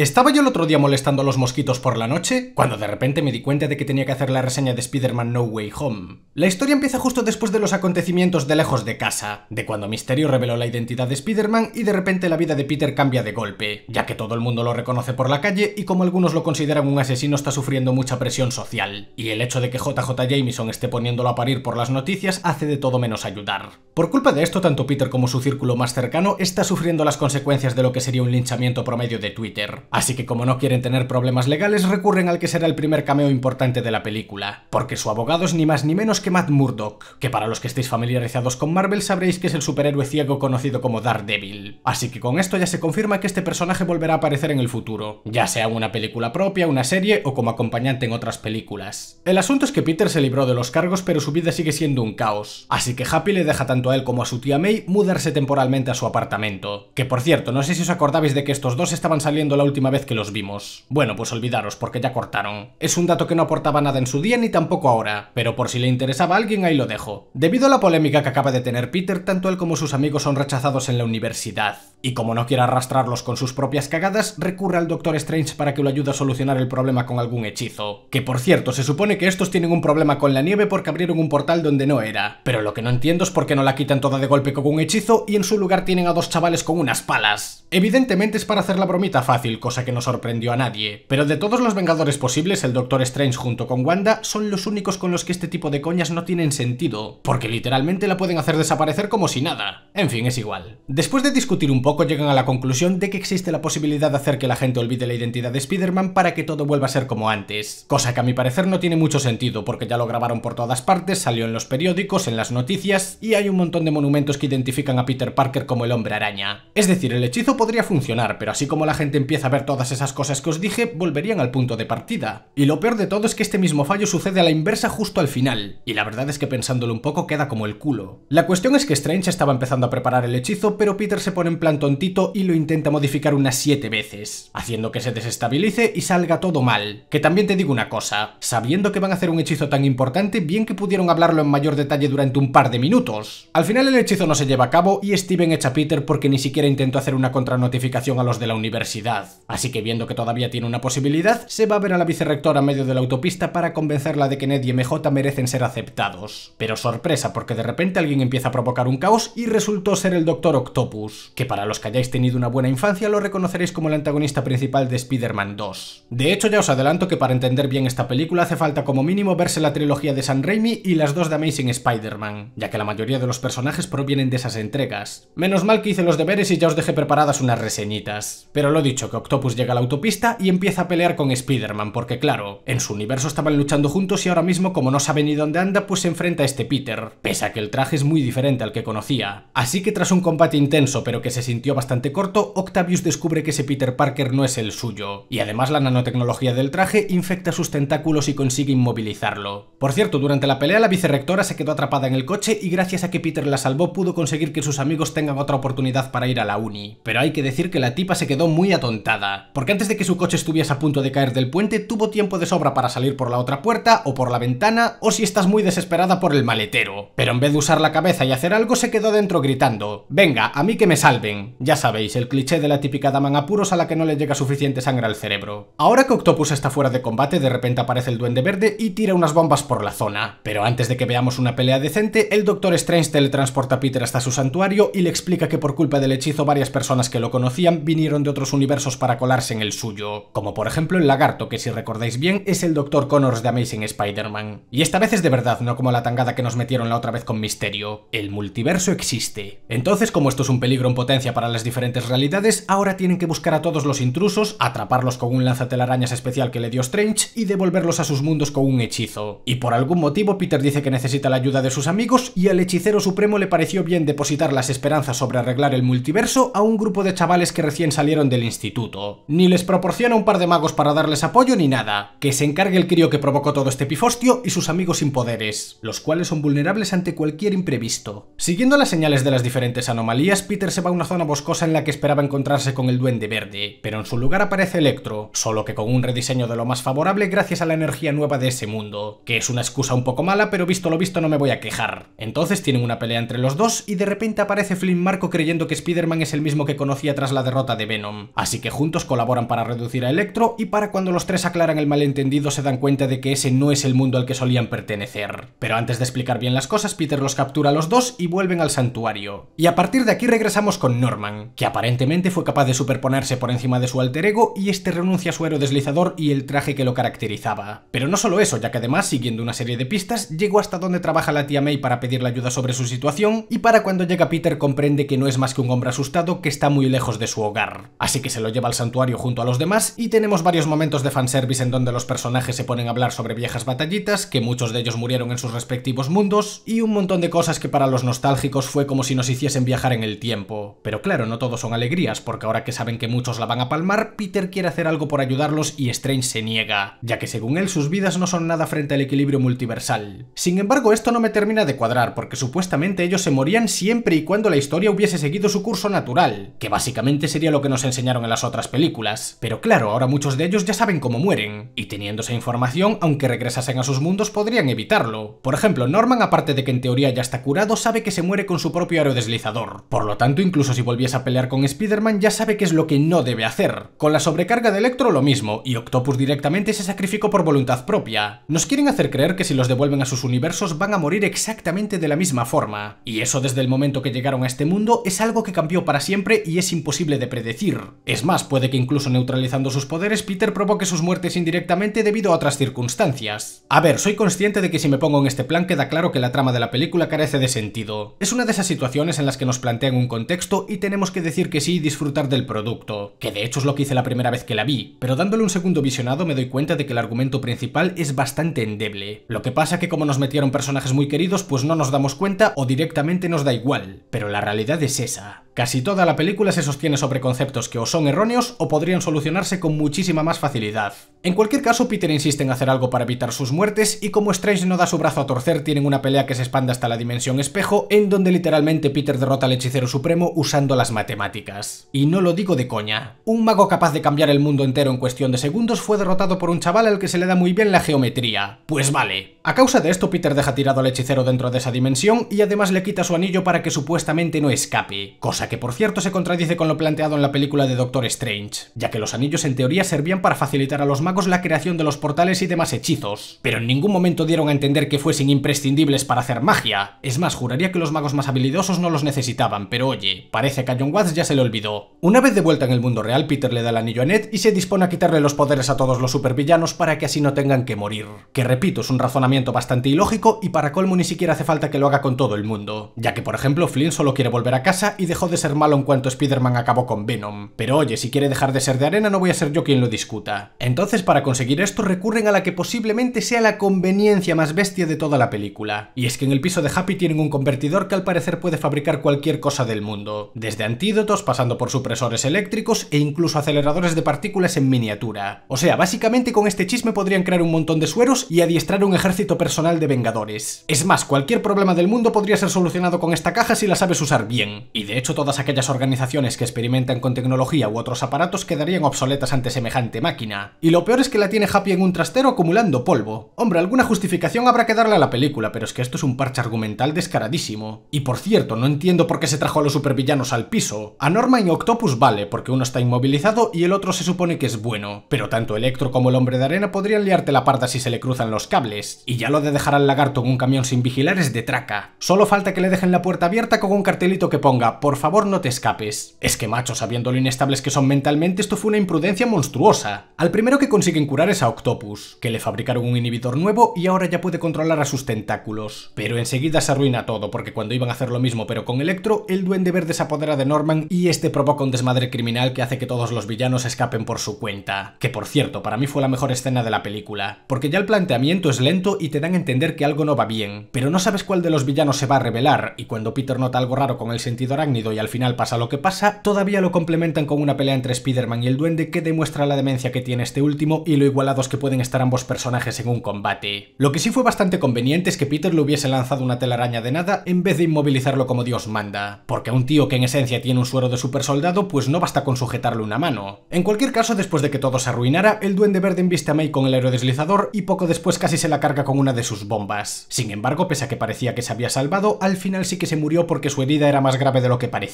Estaba yo el otro día molestando a los mosquitos por la noche, cuando de repente me di cuenta de que tenía que hacer la reseña de Spider-Man No Way Home. La historia empieza justo después de los acontecimientos de lejos de casa, de cuando Misterio reveló la identidad de Spider-Man y de repente la vida de Peter cambia de golpe, ya que todo el mundo lo reconoce por la calle y como algunos lo consideran un asesino está sufriendo mucha presión social. Y el hecho de que JJ Jameson esté poniéndolo a parir por las noticias hace de todo menos ayudar. Por culpa de esto, tanto Peter como su círculo más cercano está sufriendo las consecuencias de lo que sería un linchamiento promedio de Twitter. Así que como no quieren tener problemas legales, recurren al que será el primer cameo importante de la película, porque su abogado es ni más ni menos que Matt Murdock, que para los que estéis familiarizados con Marvel sabréis que es el superhéroe ciego conocido como Daredevil. Así que con esto ya se confirma que este personaje volverá a aparecer en el futuro, ya sea en una película propia, una serie o como acompañante en otras películas. El asunto es que Peter se libró de los cargos pero su vida sigue siendo un caos, así que Happy le deja tanto a él como a su tía May mudarse temporalmente a su apartamento. Que por cierto, no sé si os acordabais de que estos dos estaban saliendo la última vez que los vimos. Bueno, pues olvidaros porque ya cortaron. Es un dato que no aportaba nada en su día ni tampoco ahora, pero por si le interesaba a alguien ahí lo dejo. Debido a la polémica que acaba de tener Peter, tanto él como sus amigos son rechazados en la universidad. Y como no quiere arrastrarlos con sus propias cagadas, recurre al Doctor Strange para que lo ayude a solucionar el problema con algún hechizo. Que por cierto, se supone que estos tienen un problema con la nieve porque abrieron un portal donde no era. Pero lo que no entiendo es por qué no la quitan toda de golpe con un hechizo y en su lugar tienen a dos chavales con unas palas. Evidentemente es para hacer la bromita fácil, cosa que no sorprendió a nadie. Pero de todos los Vengadores posibles, el Doctor Strange junto con Wanda son los únicos con los que este tipo de coñas no tienen sentido, porque literalmente la pueden hacer desaparecer como si nada. En fin, es igual. Después de discutir un poco, llegan a la conclusión de que existe la posibilidad de hacer que la gente olvide la identidad de Spider-Man para que todo vuelva a ser como antes. Cosa que a mi parecer no tiene mucho sentido, porque ya lo grabaron por todas partes, salió en los periódicos, en las noticias, y hay un montón de monumentos que identifican a Peter Parker como el hombre araña. Es decir, el hechizo podría funcionar, pero así como la gente empieza a ver todas esas cosas que os dije, volverían al punto de partida. Y lo peor de todo es que este mismo fallo sucede a la inversa justo al final, y la verdad es que pensándolo un poco queda como el culo. La cuestión es que Strange estaba empezando a preparar el hechizo, pero Peter se pone en plan tontito y lo intenta modificar unas 7 veces, haciendo que se desestabilice y salga todo mal. Que también te digo una cosa, sabiendo que van a hacer un hechizo tan importante, bien que pudieron hablarlo en mayor detalle durante un par de minutos. Al final el hechizo no se lleva a cabo y Steven echa a Peter porque ni siquiera intentó hacer una contranotificación a los de la universidad. Así que viendo que todavía tiene una posibilidad, se va a ver a la vicerrectora a medio de la autopista para convencerla de que Ned y MJ merecen ser aceptados. Pero sorpresa, porque de repente alguien empieza a provocar un caos y resultó ser el Doctor Octopus, que para los que hayáis tenido una buena infancia lo reconoceréis como el antagonista principal de Spider-Man 2. De hecho, ya os adelanto que para entender bien esta película hace falta como mínimo verse la trilogía de San Raimi y las dos de Amazing Spider-Man, ya que la mayoría de los personajes provienen de esas entregas. Menos mal que hice los deberes y ya os dejé preparadas unas reseñitas. Pero lo dicho, que Octopus pues llega a la autopista y empieza a pelear con Spider-Man, porque claro, en su universo estaban luchando juntos y ahora mismo como no sabe ni dónde anda, pues se enfrenta a este Peter, pese a que el traje es muy diferente al que conocía. Así que tras un combate intenso pero que se sintió bastante corto, Octavius descubre que ese Peter Parker no es el suyo, y además la nanotecnología del traje infecta sus tentáculos y consigue inmovilizarlo. Por cierto, durante la pelea la vicerrectora se quedó atrapada en el coche y gracias a que Peter la salvó pudo conseguir que sus amigos tengan otra oportunidad para ir a la uni, pero hay que decir que la tipa se quedó muy atontada, porque antes de que su coche estuviese a punto de caer del puente, tuvo tiempo de sobra para salir por la otra puerta o por la ventana o si estás muy desesperada por el maletero. Pero en vez de usar la cabeza y hacer algo, se quedó dentro gritando, venga, a mí que me salven. Ya sabéis, el cliché de la típica dama en apuros a la que no le llega suficiente sangre al cerebro. Ahora que Octopus está fuera de combate, de repente aparece el duende verde y tira unas bombas por la zona. Pero antes de que veamos una pelea decente, el Doctor Strange teletransporta a Peter hasta su santuario y le explica que por culpa del hechizo varias personas que lo conocían vinieron de otros universos para colarse en el suyo, como por ejemplo el lagarto, que si recordáis bien es el Dr. Connors de Amazing Spider-Man. Y esta vez es de verdad, no como la tangada que nos metieron la otra vez con Misterio. El multiverso existe. Entonces, como esto es un peligro en potencia para las diferentes realidades, ahora tienen que buscar a todos los intrusos, atraparlos con un lanzatelarañas especial que le dio Strange y devolverlos a sus mundos con un hechizo. Y por algún motivo Peter dice que necesita la ayuda de sus amigos y al hechicero supremo le pareció bien depositar las esperanzas sobre arreglar el multiverso a un grupo de chavales que recién salieron del instituto. Ni les proporciona un par de magos para darles apoyo ni nada. Que se encargue el crío que provocó todo este pifostio y sus amigos sin poderes, los cuales son vulnerables ante cualquier imprevisto. Siguiendo las señales de las diferentes anomalías, Peter se va a una zona boscosa en la que esperaba encontrarse con el Duende Verde, pero en su lugar aparece Electro, solo que con un rediseño de lo más favorable gracias a la energía nueva de ese mundo, que es una excusa un poco mala, pero visto lo visto no me voy a quejar. Entonces tienen una pelea entre los dos y de repente aparece Flynn Marco creyendo que Spider-Man es el mismo que conocía tras la derrota de Venom, así que juntos colaboran para reducir a Electro y para cuando los tres aclaran el malentendido se dan cuenta de que ese no es el mundo al que solían pertenecer. Pero antes de explicar bien las cosas, Peter los captura a los dos y vuelven al santuario. Y a partir de aquí regresamos con Norman, que aparentemente fue capaz de superponerse por encima de su alter ego y este renuncia a su deslizador y el traje que lo caracterizaba. Pero no solo eso, ya que además, siguiendo una serie de pistas, llegó hasta donde trabaja la tía May para pedirle ayuda sobre su situación y para cuando llega Peter comprende que no es más que un hombre asustado que está muy lejos de su hogar. Así que se lo lleva al santuario junto a los demás y tenemos varios momentos de fanservice en donde los personajes se ponen a hablar sobre viejas batallitas, que muchos de ellos murieron en sus respectivos mundos, y un montón de cosas que para los nostálgicos fue como si nos hiciesen viajar en el tiempo. Pero claro, no todo son alegrías, porque ahora que saben que muchos la van a palmar, Peter quiere hacer algo por ayudarlos y Strange se niega, ya que según él sus vidas no son nada frente al equilibrio multiversal. Sin embargo, esto no me termina de cuadrar, porque supuestamente ellos se morían siempre y cuando la historia hubiese seguido su curso natural, que básicamente sería lo que nos enseñaron en las otras películas. Pero claro, ahora muchos de ellos ya saben cómo mueren, y teniendo esa información, aunque regresasen a sus mundos podrían evitarlo. Por ejemplo, Norman, aparte de que en teoría ya está curado, sabe que se muere con su propio aerodeslizador. Por lo tanto, incluso si volviese a pelear con Spider-Man, ya sabe qué es lo que no debe hacer. Con la sobrecarga de Electro lo mismo, y Octopus directamente se sacrificó por voluntad propia. Nos quieren hacer creer que si los devuelven a sus universos van a morir exactamente de la misma forma. Y eso desde el momento que llegaron a este mundo es algo que cambió para siempre y es imposible de predecir. Es más, puede de que incluso neutralizando sus poderes, Peter provoque sus muertes indirectamente debido a otras circunstancias. A ver, soy consciente de que si me pongo en este plan queda claro que la trama de la película carece de sentido. Es una de esas situaciones en las que nos plantean un contexto y tenemos que decir que sí y disfrutar del producto, que de hecho es lo que hice la primera vez que la vi, pero dándole un segundo visionado me doy cuenta de que el argumento principal es bastante endeble. Lo que pasa que como nos metieron personajes muy queridos pues no nos damos cuenta o directamente nos da igual, pero la realidad es esa. Casi toda la película se sostiene sobre conceptos que o son erróneos o podrían solucionarse con muchísima más facilidad. En cualquier caso, Peter insiste en hacer algo para evitar sus muertes y como Strange no da su brazo a torcer, tienen una pelea que se expande hasta la dimensión espejo, en donde literalmente Peter derrota al hechicero supremo usando las matemáticas. Y no lo digo de coña. Un mago capaz de cambiar el mundo entero en cuestión de segundos fue derrotado por un chaval al que se le da muy bien la geometría. Pues vale. A causa de esto, Peter deja tirado al hechicero dentro de esa dimensión y además le quita su anillo para que supuestamente no escape que por cierto se contradice con lo planteado en la película de Doctor Strange, ya que los anillos en teoría servían para facilitar a los magos la creación de los portales y demás hechizos, pero en ningún momento dieron a entender que fuesen imprescindibles para hacer magia. Es más, juraría que los magos más habilidosos no los necesitaban, pero oye, parece que a John Watts ya se le olvidó. Una vez de vuelta en el mundo real, Peter le da el anillo a Ned y se dispone a quitarle los poderes a todos los supervillanos para que así no tengan que morir. Que repito, es un razonamiento bastante ilógico y para colmo ni siquiera hace falta que lo haga con todo el mundo, ya que por ejemplo Flynn solo quiere volver a casa y dejó de ser malo en cuanto Spider-Man acabó con Venom, pero oye, si quiere dejar de ser de arena no voy a ser yo quien lo discuta. Entonces para conseguir esto recurren a la que posiblemente sea la conveniencia más bestia de toda la película, y es que en el piso de Happy tienen un convertidor que al parecer puede fabricar cualquier cosa del mundo, desde antídotos pasando por supresores eléctricos e incluso aceleradores de partículas en miniatura. O sea, básicamente con este chisme podrían crear un montón de sueros y adiestrar un ejército personal de vengadores. Es más, cualquier problema del mundo podría ser solucionado con esta caja si la sabes usar bien, y de hecho todas aquellas organizaciones que experimentan con tecnología u otros aparatos quedarían obsoletas ante semejante máquina. Y lo peor es que la tiene Happy en un trastero acumulando polvo. Hombre, alguna justificación habrá que darle a la película, pero es que esto es un parche argumental descaradísimo. Y por cierto, no entiendo por qué se trajo a los supervillanos al piso. A Norma y Octopus vale, porque uno está inmovilizado y el otro se supone que es bueno. Pero tanto Electro como el Hombre de Arena podrían liarte la parda si se le cruzan los cables. Y ya lo de dejar al lagarto en un camión sin vigilar es de traca. Solo falta que le dejen la puerta abierta con un cartelito que ponga, por favor no te escapes. Es que macho, sabiendo lo inestables que son mentalmente, esto fue una imprudencia monstruosa. Al primero que consiguen curar es a Octopus, que le fabricaron un inhibidor nuevo y ahora ya puede controlar a sus tentáculos. Pero enseguida se arruina todo, porque cuando iban a hacer lo mismo pero con Electro, el duende verde se apodera de Norman y este provoca un desmadre criminal que hace que todos los villanos escapen por su cuenta. Que por cierto, para mí fue la mejor escena de la película, porque ya el planteamiento es lento y te dan a entender que algo no va bien, pero no sabes cuál de los villanos se va a revelar, y cuando Peter nota algo raro con el sentido arácnido y al final pasa lo que pasa, todavía lo complementan con una pelea entre Spider-Man y el duende que demuestra la demencia que tiene este último y lo igualados que pueden estar ambos personajes en un combate. Lo que sí fue bastante conveniente es que Peter le hubiese lanzado una telaraña de nada en vez de inmovilizarlo como Dios manda, porque a un tío que en esencia tiene un suero de supersoldado pues no basta con sujetarle una mano. En cualquier caso, después de que todo se arruinara, el duende verde inviste a May con el aerodeslizador y poco después casi se la carga con una de sus bombas. Sin embargo, pese a que parecía que se había salvado, al final sí que se murió porque su herida era más grave de lo que parecía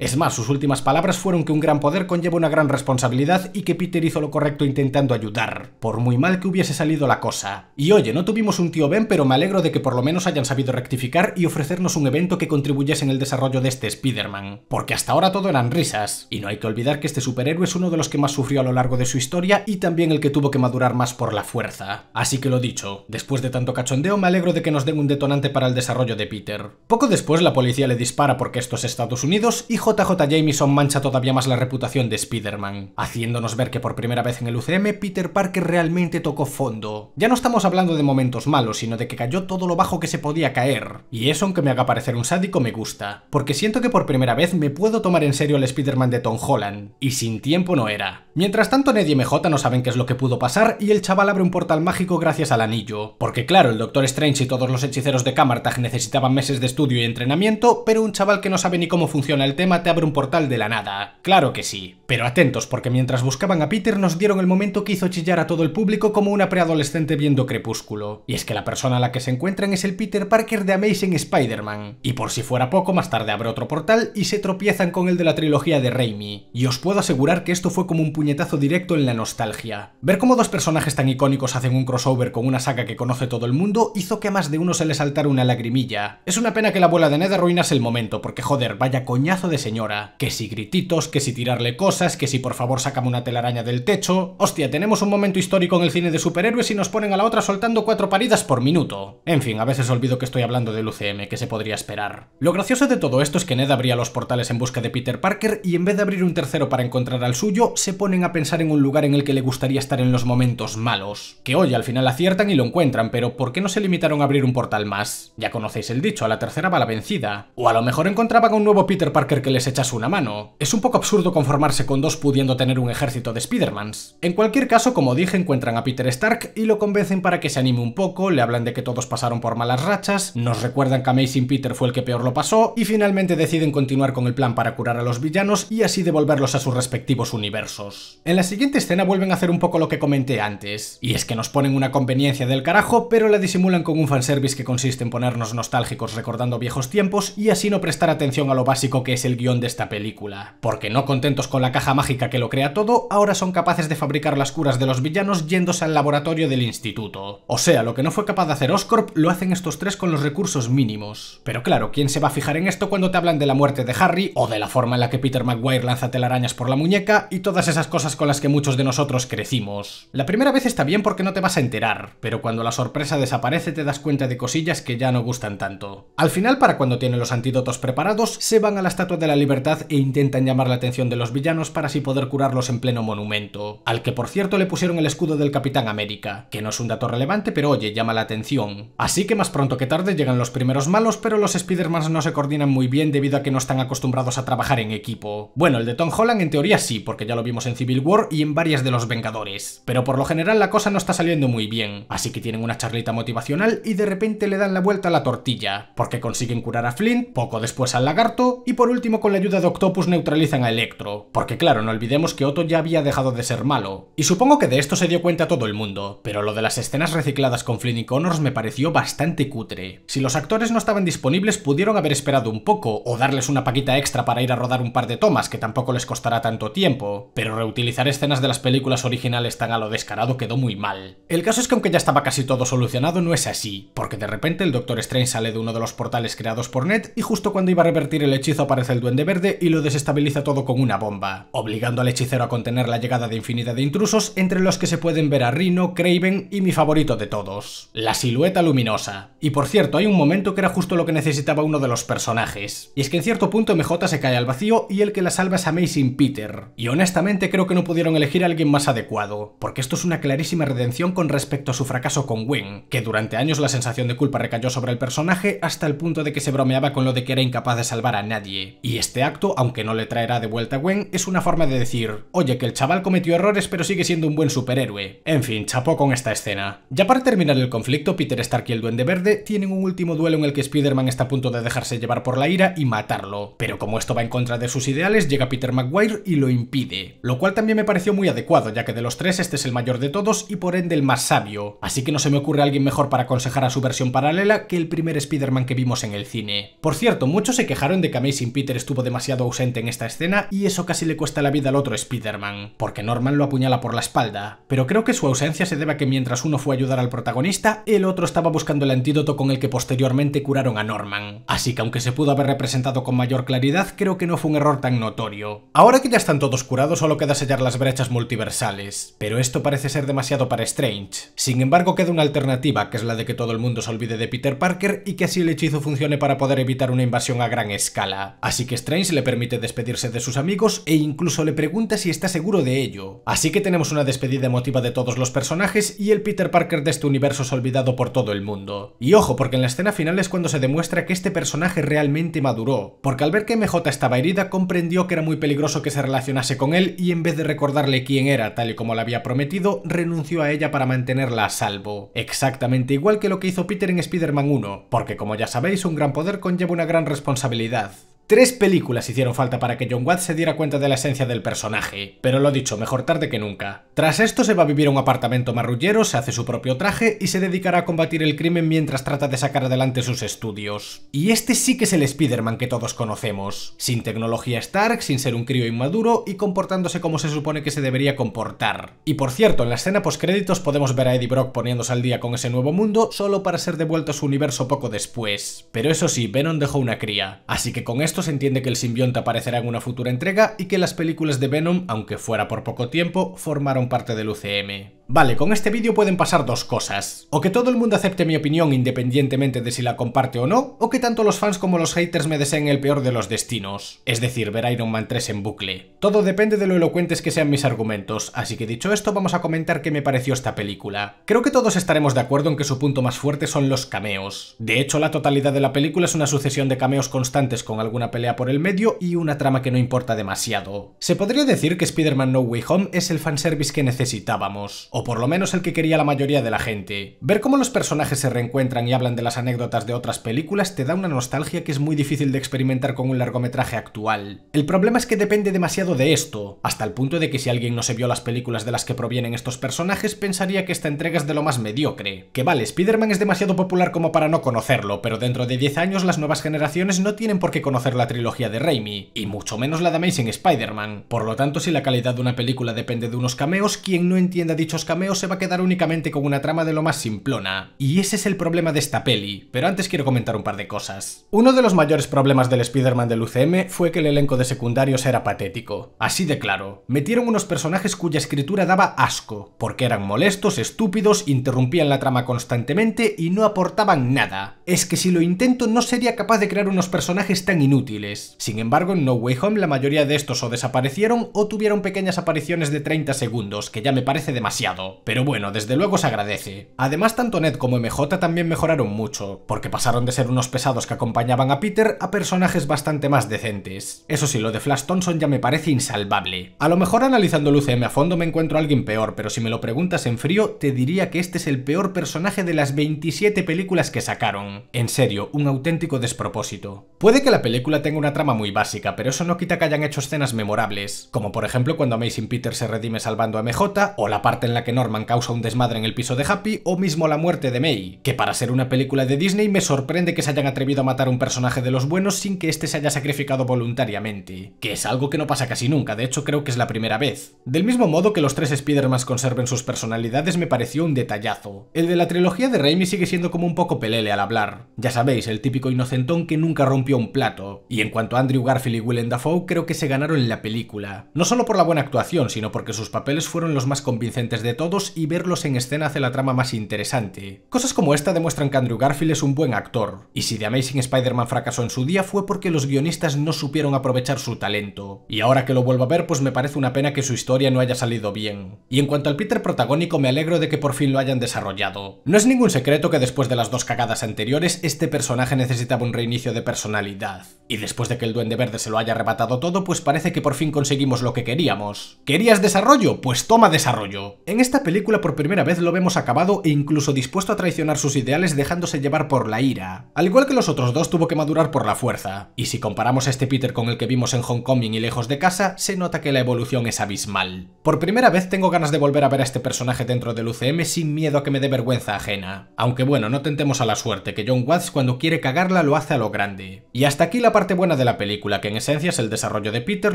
es más, sus últimas palabras fueron que un gran poder conlleva una gran responsabilidad y que Peter hizo lo correcto intentando ayudar, por muy mal que hubiese salido la cosa. Y oye, no tuvimos un tío Ben, pero me alegro de que por lo menos hayan sabido rectificar y ofrecernos un evento que contribuyese en el desarrollo de este Spider-Man. Porque hasta ahora todo eran risas. Y no hay que olvidar que este superhéroe es uno de los que más sufrió a lo largo de su historia y también el que tuvo que madurar más por la fuerza. Así que lo dicho, después de tanto cachondeo me alegro de que nos den un detonante para el desarrollo de Peter. Poco después la policía le dispara porque estos Estados Unidos y JJ Jameson mancha todavía más la reputación de Spider-Man, haciéndonos ver que por primera vez en el UCM Peter Parker realmente tocó fondo. Ya no estamos hablando de momentos malos, sino de que cayó todo lo bajo que se podía caer. Y eso, aunque me haga parecer un sádico, me gusta, porque siento que por primera vez me puedo tomar en serio al Spider-Man de Tom Holland, y sin tiempo no era. Mientras tanto, Ned y MJ no saben qué es lo que pudo pasar y el chaval abre un portal mágico gracias al anillo. Porque claro, el Doctor Strange y todos los hechiceros de Kamartag necesitaban meses de estudio y entrenamiento, pero un chaval que no sabe ni cómo funciona al el tema te abre un portal de la nada, claro que sí. Pero atentos, porque mientras buscaban a Peter nos dieron el momento que hizo chillar a todo el público como una preadolescente viendo Crepúsculo. Y es que la persona a la que se encuentran es el Peter Parker de Amazing Spider-Man. Y por si fuera poco, más tarde abre otro portal y se tropiezan con el de la trilogía de Raimi. Y os puedo asegurar que esto fue como un puñetazo directo en la nostalgia. Ver cómo dos personajes tan icónicos hacen un crossover con una saga que conoce todo el mundo hizo que a más de uno se le saltara una lagrimilla. Es una pena que la abuela de Ned arruinase el momento, porque joder, vaya coñazo de señora. Que si grititos, que si tirarle cosas, es que si por favor sacamos una telaraña del techo... Hostia, tenemos un momento histórico en el cine de superhéroes y nos ponen a la otra soltando cuatro paridas por minuto. En fin, a veces olvido que estoy hablando del UCM, que se podría esperar. Lo gracioso de todo esto es que Ned abría los portales en busca de Peter Parker y en vez de abrir un tercero para encontrar al suyo, se ponen a pensar en un lugar en el que le gustaría estar en los momentos malos. Que hoy al final aciertan y lo encuentran, pero ¿por qué no se limitaron a abrir un portal más? Ya conocéis el dicho, a la tercera va la vencida. O a lo mejor encontraban a un nuevo Peter Parker que les echase una mano. Es un poco absurdo conformarse con dos pudiendo tener un ejército de Spider-Mans. En cualquier caso, como dije, encuentran a Peter Stark y lo convencen para que se anime un poco, le hablan de que todos pasaron por malas rachas, nos recuerdan que Amazing Peter fue el que peor lo pasó y finalmente deciden continuar con el plan para curar a los villanos y así devolverlos a sus respectivos universos. En la siguiente escena vuelven a hacer un poco lo que comenté antes, y es que nos ponen una conveniencia del carajo, pero la disimulan con un fanservice que consiste en ponernos nostálgicos recordando viejos tiempos y así no prestar atención a lo básico que es el guión de esta película. Porque no contentos con la caja mágica que lo crea todo, ahora son capaces de fabricar las curas de los villanos yéndose al laboratorio del instituto. O sea, lo que no fue capaz de hacer Oscorp lo hacen estos tres con los recursos mínimos. Pero claro, ¿quién se va a fijar en esto cuando te hablan de la muerte de Harry o de la forma en la que Peter Maguire lanza telarañas por la muñeca y todas esas cosas con las que muchos de nosotros crecimos? La primera vez está bien porque no te vas a enterar, pero cuando la sorpresa desaparece te das cuenta de cosillas que ya no gustan tanto. Al final, para cuando tienen los antídotos preparados, se van a la Estatua de la Libertad e intentan llamar la atención de los villanos para así poder curarlos en pleno monumento, al que por cierto le pusieron el escudo del Capitán América, que no es un dato relevante pero oye, llama la atención. Así que más pronto que tarde llegan los primeros malos, pero los Spider-Man no se coordinan muy bien debido a que no están acostumbrados a trabajar en equipo. Bueno, el de Tom Holland en teoría sí, porque ya lo vimos en Civil War y en varias de los Vengadores, pero por lo general la cosa no está saliendo muy bien, así que tienen una charlita motivacional y de repente le dan la vuelta a la tortilla, porque consiguen curar a Flint, poco después al lagarto y por último con la ayuda de Octopus neutralizan a Electro, porque claro, no olvidemos que Otto ya había dejado de ser malo. Y supongo que de esto se dio cuenta todo el mundo, pero lo de las escenas recicladas con Flynn y Connors me pareció bastante cutre. Si los actores no estaban disponibles pudieron haber esperado un poco, o darles una paquita extra para ir a rodar un par de tomas, que tampoco les costará tanto tiempo, pero reutilizar escenas de las películas originales tan a lo descarado quedó muy mal. El caso es que aunque ya estaba casi todo solucionado, no es así, porque de repente el Doctor Strange sale de uno de los portales creados por Ned y justo cuando iba a revertir el hechizo aparece el Duende Verde y lo desestabiliza todo con una bomba obligando al hechicero a contener la llegada de infinidad de intrusos, entre los que se pueden ver a Rino, Craven y mi favorito de todos, la silueta luminosa. Y por cierto, hay un momento que era justo lo que necesitaba uno de los personajes, y es que en cierto punto MJ se cae al vacío y el que la salva es Amazing Peter. Y honestamente creo que no pudieron elegir a alguien más adecuado, porque esto es una clarísima redención con respecto a su fracaso con Gwen, que durante años la sensación de culpa recayó sobre el personaje hasta el punto de que se bromeaba con lo de que era incapaz de salvar a nadie. Y este acto, aunque no le traerá de vuelta a Gwen, es una una forma de decir, oye, que el chaval cometió errores pero sigue siendo un buen superhéroe. En fin, chapó con esta escena. Ya para terminar el conflicto, Peter Stark y el Duende Verde tienen un último duelo en el que Spider-Man está a punto de dejarse llevar por la ira y matarlo. Pero como esto va en contra de sus ideales, llega Peter Maguire y lo impide. Lo cual también me pareció muy adecuado, ya que de los tres este es el mayor de todos y por ende el más sabio. Así que no se me ocurre alguien mejor para aconsejar a su versión paralela que el primer Spider-Man que vimos en el cine. Por cierto, muchos se quejaron de que Amazing Peter estuvo demasiado ausente en esta escena y eso casi le cuesta la vida al otro Spider-Man, porque Norman lo apuñala por la espalda, pero creo que su ausencia se debe a que mientras uno fue a ayudar al protagonista, el otro estaba buscando el antídoto con el que posteriormente curaron a Norman. Así que aunque se pudo haber representado con mayor claridad, creo que no fue un error tan notorio. Ahora que ya están todos curados, solo queda sellar las brechas multiversales, pero esto parece ser demasiado para Strange. Sin embargo, queda una alternativa, que es la de que todo el mundo se olvide de Peter Parker y que así el hechizo funcione para poder evitar una invasión a gran escala. Así que Strange le permite despedirse de sus amigos e incluso le pregunta si está seguro de ello. Así que tenemos una despedida emotiva de todos los personajes y el Peter Parker de este universo es olvidado por todo el mundo. Y ojo, porque en la escena final es cuando se demuestra que este personaje realmente maduró, porque al ver que MJ estaba herida comprendió que era muy peligroso que se relacionase con él y en vez de recordarle quién era, tal y como la había prometido, renunció a ella para mantenerla a salvo. Exactamente igual que lo que hizo Peter en Spider-Man 1, porque como ya sabéis, un gran poder conlleva una gran responsabilidad. Tres películas hicieron falta para que John Watts se diera cuenta de la esencia del personaje, pero lo dicho, mejor tarde que nunca. Tras esto se va a vivir a un apartamento marrullero, se hace su propio traje y se dedicará a combatir el crimen mientras trata de sacar adelante sus estudios. Y este sí que es el Spider-Man que todos conocemos, sin tecnología Stark, sin ser un crío inmaduro y comportándose como se supone que se debería comportar. Y por cierto, en la escena postcréditos podemos ver a Eddie Brock poniéndose al día con ese nuevo mundo solo para ser devuelto a su universo poco después. Pero eso sí, Venom dejó una cría, así que con esto esto se entiende que el simbionte aparecerá en una futura entrega y que las películas de Venom, aunque fuera por poco tiempo, formaron parte del UCM. Vale, con este vídeo pueden pasar dos cosas. O que todo el mundo acepte mi opinión independientemente de si la comparte o no, o que tanto los fans como los haters me deseen el peor de los destinos. Es decir, ver Iron Man 3 en bucle. Todo depende de lo elocuentes que sean mis argumentos, así que dicho esto vamos a comentar qué me pareció esta película. Creo que todos estaremos de acuerdo en que su punto más fuerte son los cameos. De hecho, la totalidad de la película es una sucesión de cameos constantes con alguna pelea por el medio y una trama que no importa demasiado. Se podría decir que Spider-Man No Way Home es el fanservice que necesitábamos o por lo menos el que quería la mayoría de la gente. Ver cómo los personajes se reencuentran y hablan de las anécdotas de otras películas te da una nostalgia que es muy difícil de experimentar con un largometraje actual. El problema es que depende demasiado de esto, hasta el punto de que si alguien no se vio las películas de las que provienen estos personajes pensaría que esta entrega es de lo más mediocre. Que vale, Spider-Man es demasiado popular como para no conocerlo, pero dentro de 10 años las nuevas generaciones no tienen por qué conocer la trilogía de Raimi, y mucho menos la de Amazing Spider-Man. Por lo tanto, si la calidad de una película depende de unos cameos, quien no entienda dichos Cameo se va a quedar únicamente con una trama de lo más simplona, y ese es el problema de esta peli, pero antes quiero comentar un par de cosas. Uno de los mayores problemas del Spider-Man del UCM fue que el elenco de secundarios era patético, así de claro. Metieron unos personajes cuya escritura daba asco, porque eran molestos, estúpidos, interrumpían la trama constantemente y no aportaban nada es que si lo intento no sería capaz de crear unos personajes tan inútiles. Sin embargo, en No Way Home la mayoría de estos o desaparecieron o tuvieron pequeñas apariciones de 30 segundos, que ya me parece demasiado. Pero bueno, desde luego se agradece. Además, tanto Ned como MJ también mejoraron mucho, porque pasaron de ser unos pesados que acompañaban a Peter a personajes bastante más decentes. Eso sí, lo de Flash Thompson ya me parece insalvable. A lo mejor analizando Luce M a fondo me encuentro a alguien peor, pero si me lo preguntas en frío, te diría que este es el peor personaje de las 27 películas que sacaron. En serio, un auténtico despropósito. Puede que la película tenga una trama muy básica, pero eso no quita que hayan hecho escenas memorables, como por ejemplo cuando Amazing Peter se redime salvando a MJ, o la parte en la que Norman causa un desmadre en el piso de Happy, o mismo la muerte de May, que para ser una película de Disney me sorprende que se hayan atrevido a matar a un personaje de los buenos sin que éste se haya sacrificado voluntariamente, que es algo que no pasa casi nunca, de hecho creo que es la primera vez. Del mismo modo que los tres Spider-Man conserven sus personalidades me pareció un detallazo. El de la trilogía de Raimi sigue siendo como un poco pelele al hablar, ya sabéis, el típico inocentón que nunca rompió un plato. Y en cuanto a Andrew Garfield y Willem Dafoe, creo que se ganaron la película. No solo por la buena actuación, sino porque sus papeles fueron los más convincentes de todos y verlos en escena hace la trama más interesante. Cosas como esta demuestran que Andrew Garfield es un buen actor. Y si The Amazing Spider-Man fracasó en su día fue porque los guionistas no supieron aprovechar su talento. Y ahora que lo vuelvo a ver, pues me parece una pena que su historia no haya salido bien. Y en cuanto al Peter protagónico, me alegro de que por fin lo hayan desarrollado. No es ningún secreto que después de las dos cagadas anteriores, este personaje necesitaba un reinicio de personalidad. Y después de que el Duende Verde se lo haya arrebatado todo, pues parece que por fin conseguimos lo que queríamos. ¿Querías desarrollo? Pues toma desarrollo. En esta película por primera vez lo vemos acabado e incluso dispuesto a traicionar sus ideales dejándose llevar por la ira. Al igual que los otros dos tuvo que madurar por la fuerza. Y si comparamos este Peter con el que vimos en Hong Kong y Lejos de Casa, se nota que la evolución es abismal. Por primera vez tengo ganas de volver a ver a este personaje dentro del UCM sin miedo a que me dé vergüenza ajena. Aunque bueno, no tentemos a la suerte, que John Watts cuando quiere cagarla lo hace a lo grande. Y hasta aquí la parte buena de la película, que en esencia es el desarrollo de Peter,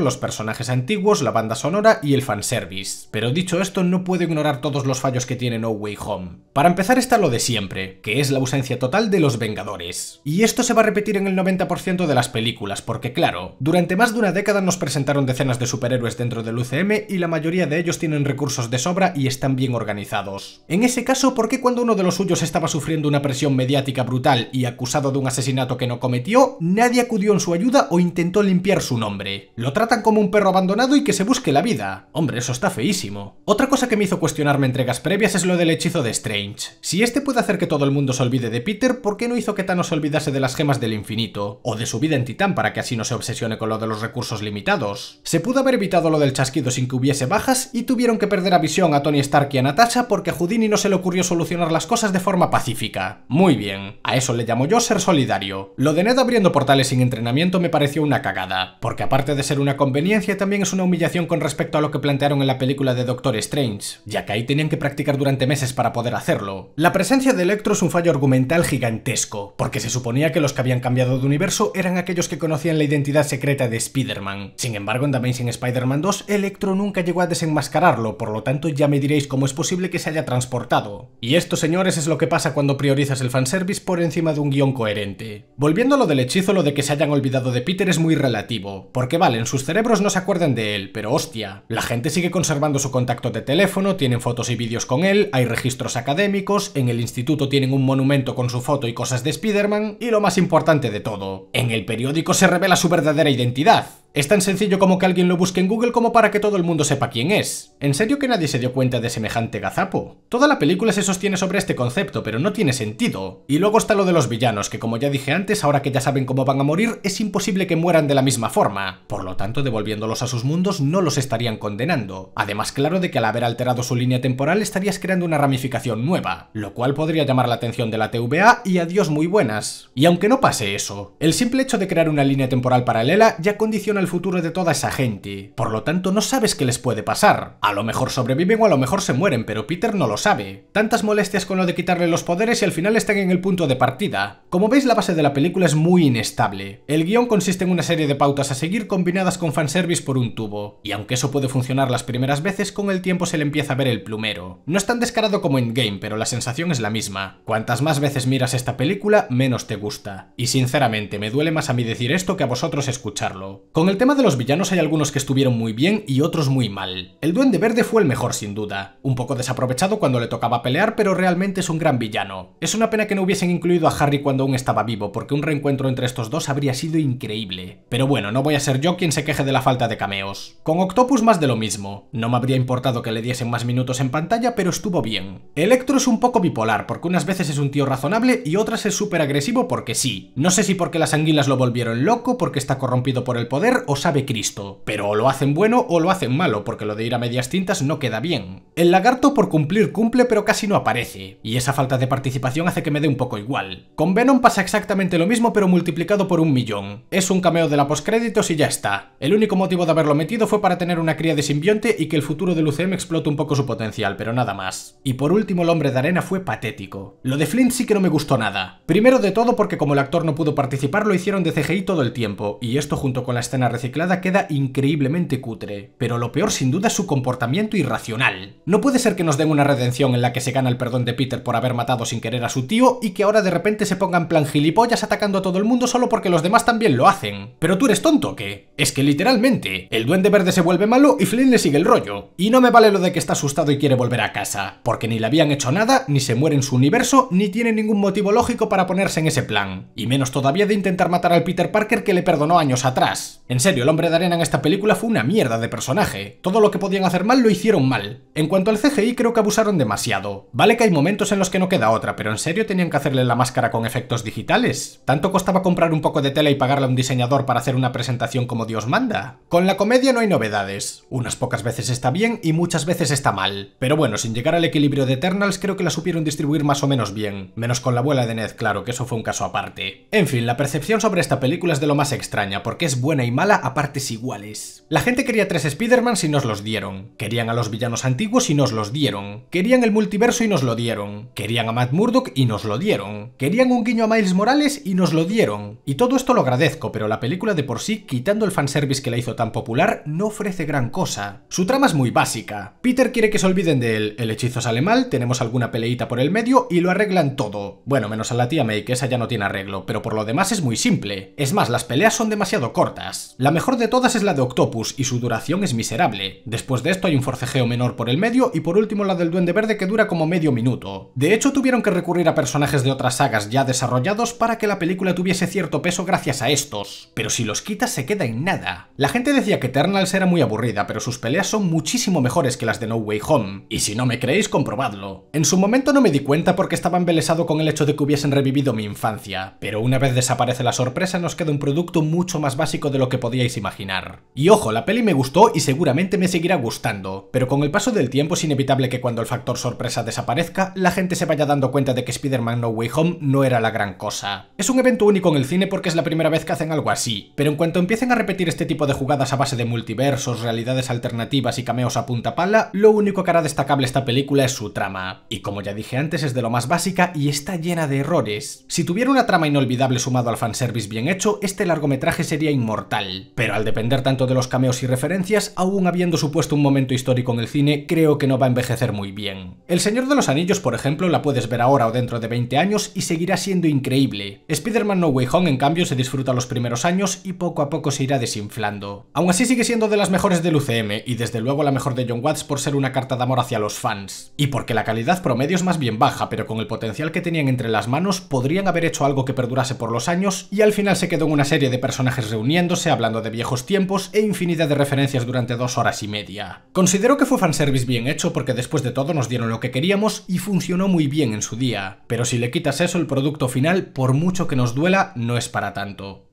los personajes antiguos, la banda sonora y el fanservice. Pero dicho esto, no puedo ignorar todos los fallos que tiene No Way Home. Para empezar está lo de siempre, que es la ausencia total de los Vengadores. Y esto se va a repetir en el 90% de las películas, porque claro, durante más de una década nos presentaron decenas de superhéroes dentro del UCM y la mayoría de ellos tienen recursos de sobra y están bien organizados. En ese caso, ¿por qué cuando uno de los suyos estaba sufriendo una presión mediática brutal y acusado de un asesinato que no cometió, nadie acudió en su ayuda o intentó limpiar su nombre. Lo tratan como un perro abandonado y que se busque la vida. Hombre, eso está feísimo. Otra cosa que me hizo cuestionarme entregas previas es lo del hechizo de Strange. Si este puede hacer que todo el mundo se olvide de Peter, ¿por qué no hizo que Thanos olvidase de las gemas del infinito? O de su vida en Titán para que así no se obsesione con lo de los recursos limitados. Se pudo haber evitado lo del chasquido sin que hubiese bajas y tuvieron que perder a visión a Tony Stark y a Natasha porque a Houdini no se le ocurrió solucionar las cosas de forma pacífica. Muy bien. A eso le llamo yo ser solidario. Lo de Ned abriendo portales sin entrenamiento me pareció una cagada, porque aparte de ser una conveniencia, también es una humillación con respecto a lo que plantearon en la película de Doctor Strange, ya que ahí tenían que practicar durante meses para poder hacerlo. La presencia de Electro es un fallo argumental gigantesco, porque se suponía que los que habían cambiado de universo eran aquellos que conocían la identidad secreta de Spider-Man. Sin embargo, en The Amazing Spider-Man 2, Electro nunca llegó a desenmascararlo, por lo tanto ya me diréis cómo es posible que se haya transportado. Y esto, señores, es lo que pasa cuando priorizas el fanservice por encima de un guión coherente. Volviendo a lo del hechizo, lo de que se hayan olvidado de Peter es muy relativo, porque vale, en sus cerebros no se acuerdan de él, pero hostia, la gente sigue conservando su contacto de teléfono, tienen fotos y vídeos con él, hay registros académicos, en el instituto tienen un monumento con su foto y cosas de Spider-Man, y lo más importante de todo, en el periódico se revela su verdadera identidad. Es tan sencillo como que alguien lo busque en Google como para que todo el mundo sepa quién es. ¿En serio que nadie se dio cuenta de semejante gazapo? Toda la película se sostiene sobre este concepto, pero no tiene sentido. Y luego está lo de los villanos, que como ya dije antes, ahora que ya saben cómo van a morir, es imposible que mueran de la misma forma. Por lo tanto, devolviéndolos a sus mundos no los estarían condenando. Además, claro de que al haber alterado su línea temporal estarías creando una ramificación nueva, lo cual podría llamar la atención de la TVA y adiós muy buenas. Y aunque no pase eso, el simple hecho de crear una línea temporal paralela ya condiciona el futuro de toda esa gente. Por lo tanto, no sabes qué les puede pasar. A lo mejor sobreviven o a lo mejor se mueren, pero Peter no lo sabe. Tantas molestias con lo de quitarle los poderes y al final están en el punto de partida. Como veis, la base de la película es muy inestable. El guión consiste en una serie de pautas a seguir combinadas con fanservice por un tubo. Y aunque eso puede funcionar las primeras veces, con el tiempo se le empieza a ver el plumero. No es tan descarado como en Game, pero la sensación es la misma. Cuantas más veces miras esta película, menos te gusta. Y sinceramente, me duele más a mí decir esto que a vosotros escucharlo. Con el tema de los villanos hay algunos que estuvieron muy bien y otros muy mal. El Duende Verde fue el mejor sin duda, un poco desaprovechado cuando le tocaba pelear pero realmente es un gran villano. Es una pena que no hubiesen incluido a Harry cuando aún estaba vivo porque un reencuentro entre estos dos habría sido increíble. Pero bueno, no voy a ser yo quien se queje de la falta de cameos. Con Octopus más de lo mismo, no me habría importado que le diesen más minutos en pantalla pero estuvo bien. Electro es un poco bipolar porque unas veces es un tío razonable y otras es súper agresivo porque sí. No sé si porque las anguilas lo volvieron loco, porque está corrompido por el poder o sabe Cristo, pero o lo hacen bueno o lo hacen malo, porque lo de ir a medias tintas no queda bien. El lagarto por cumplir cumple pero casi no aparece, y esa falta de participación hace que me dé un poco igual. Con Venom pasa exactamente lo mismo pero multiplicado por un millón. Es un cameo de la postcréditos y ya está. El único motivo de haberlo metido fue para tener una cría de simbionte y que el futuro del UCM explote un poco su potencial, pero nada más. Y por último el hombre de arena fue patético. Lo de Flint sí que no me gustó nada. Primero de todo porque como el actor no pudo participar lo hicieron de CGI todo el tiempo, y esto junto con la escena reciclada queda increíblemente cutre, pero lo peor sin duda es su comportamiento irracional. No puede ser que nos den una redención en la que se gana el perdón de Peter por haber matado sin querer a su tío y que ahora de repente se ponga en plan gilipollas atacando a todo el mundo solo porque los demás también lo hacen. ¿Pero tú eres tonto qué? Es que literalmente, el duende verde se vuelve malo y Flynn le sigue el rollo. Y no me vale lo de que está asustado y quiere volver a casa, porque ni le habían hecho nada, ni se muere en su universo, ni tiene ningún motivo lógico para ponerse en ese plan. Y menos todavía de intentar matar al Peter Parker que le perdonó años atrás. En serio, el hombre de arena en esta película fue una mierda de personaje. Todo lo que podían hacer mal lo hicieron mal. En cuanto al CGI, creo que abusaron demasiado. Vale que hay momentos en los que no queda otra, pero ¿en serio tenían que hacerle la máscara con efectos digitales? ¿Tanto costaba comprar un poco de tela y pagarle a un diseñador para hacer una presentación como Dios manda? Con la comedia no hay novedades. Unas pocas veces está bien y muchas veces está mal. Pero bueno, sin llegar al equilibrio de Eternals, creo que la supieron distribuir más o menos bien. Menos con la abuela de Ned, claro, que eso fue un caso aparte. En fin, la percepción sobre esta película es de lo más extraña, porque es buena y mala a partes iguales. La gente quería tres Spider-Man si nos los dieron. Querían a los villanos antiguos y nos los dieron. Querían el multiverso y nos lo dieron. Querían a Matt Murdock y nos lo dieron. Querían un guiño a Miles Morales y nos lo dieron. Y todo esto lo agradezco, pero la película de por sí, quitando el fanservice que la hizo tan popular, no ofrece gran cosa. Su trama es muy básica. Peter quiere que se olviden de él, el hechizo sale mal, tenemos alguna peleita por el medio y lo arreglan todo. Bueno, menos a la tía May, que esa ya no tiene arreglo, pero por lo demás es muy simple. Es más, las peleas son demasiado cortas. La mejor de todas es la de Octopus, y su duración es miserable. Después de esto hay un forcejeo menor por el medio, y por último la del Duende Verde que dura como medio minuto. De hecho, tuvieron que recurrir a personajes de otras sagas ya desarrollados para que la película tuviese cierto peso gracias a estos. Pero si los quitas se queda en nada. La gente decía que Eternals era muy aburrida, pero sus peleas son muchísimo mejores que las de No Way Home. Y si no me creéis, comprobadlo. En su momento no me di cuenta porque estaba embelesado con el hecho de que hubiesen revivido mi infancia, pero una vez desaparece la sorpresa nos queda un producto mucho más básico de lo que podíais imaginar. Y ojo, la peli me gustó y seguramente me seguirá gustando, pero con el paso del tiempo es inevitable que cuando el factor sorpresa desaparezca, la gente se vaya dando cuenta de que Spider-Man No Way Home no era la gran cosa. Es un evento único en el cine porque es la primera vez que hacen algo así, pero en cuanto empiecen a repetir este tipo de jugadas a base de multiversos, realidades alternativas y cameos a punta pala, lo único que hará destacable esta película es su trama. Y como ya dije antes, es de lo más básica y está llena de errores. Si tuviera una trama inolvidable sumado al fanservice bien hecho, este largometraje sería inmortal pero al depender tanto de los cameos y referencias, aún habiendo supuesto un momento histórico en el cine, creo que no va a envejecer muy bien. El Señor de los Anillos, por ejemplo, la puedes ver ahora o dentro de 20 años y seguirá siendo increíble. Spider-Man No Way Home, en cambio, se disfruta los primeros años y poco a poco se irá desinflando. Aún así sigue siendo de las mejores del UCM, y desde luego la mejor de John Watts por ser una carta de amor hacia los fans. Y porque la calidad promedio es más bien baja, pero con el potencial que tenían entre las manos, podrían haber hecho algo que perdurase por los años, y al final se quedó en una serie de personajes reuniéndose, a hablando de viejos tiempos e infinidad de referencias durante dos horas y media. Considero que fue fanservice bien hecho porque después de todo nos dieron lo que queríamos y funcionó muy bien en su día, pero si le quitas eso el producto final, por mucho que nos duela, no es para tanto.